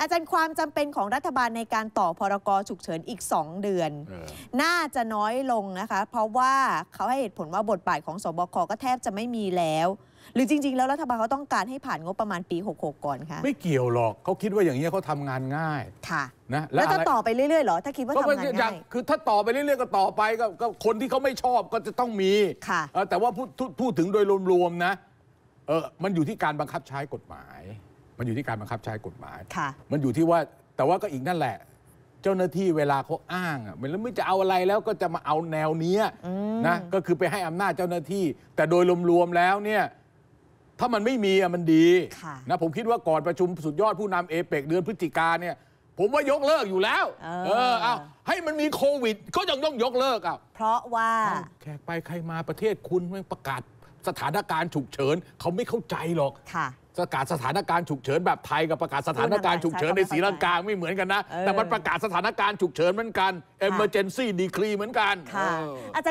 อาจารย์ความจำเป็นของรัฐบาลในการต่อพรกฉุกเฉินอีก 2 เดือน น่าจะน้อยลงนะคะ เพราะว่าเขาให้เหตุผลว่าบทบาทของสบคก็แทบจะไม่มีแล้ว หรือจริง ๆ แล้วรัฐบาลเขาต้องการให้ผ่านงบประมาณปี 66 ก่อนค่ะ ไม่เกี่ยวหรอกเขาคิดว่าอย่างนี้เขาทำงานง่าย ค่ะนะแล้วจะต่อไปเรื่อย ๆ หรอถ้าคิดว่าทำงานง่ายคือถ้าต่อไปเรื่อยๆ ก็ต่อไปก็คนที่เขาไม่ชอบก็จะต้องมีค่ะแต่ว่าพูดถึงโดยรวมๆนะเออมันอยู่ที่การบังคับใช้กฎหมายมันอยู่ที่การบังคับใช้กฎหมาย มันอยู่ที่ว่าแต่ว่าก็อีกนั่นแหละ เจ้าหน้าที่เวลาเขาอ้างอ่ะม้วไม่จะเอาอะไรแล้วก็จะมาเอาแนวเนี้ยนะก็คือไปให้อำนาจเจ้าหน้าที่ แต่โดยรวมๆแล้วเนี่ย ถ้ามันไม่มีอ่ะมันดีนะผมคิดว่าก่อนประชุมสุดยอดผู้นำเอเปกเดือนพฤศจิกาเนี่ย ผมว่ายกเลิกอยู่แล้วเออ เอาให้มันมีโควิด ก็ยังต้องยกเลิกอ่ะเพราะว่า แขกไปใครมาประเทศคุณไม่ประกาศสถานการณ์ฉุกเฉินเขาไม่เข้าใจหรอกประกาศสถานการณ์ฉุกเฉินแบบไทย กับประกาศสถานการณ์ฉุกเฉินในสีลังกาไม่เหมือนกันนะ แต่มันประกาศสถานการณ์ฉุกเฉินเหมือนกัน emergency decree เหมือนกันอาาจร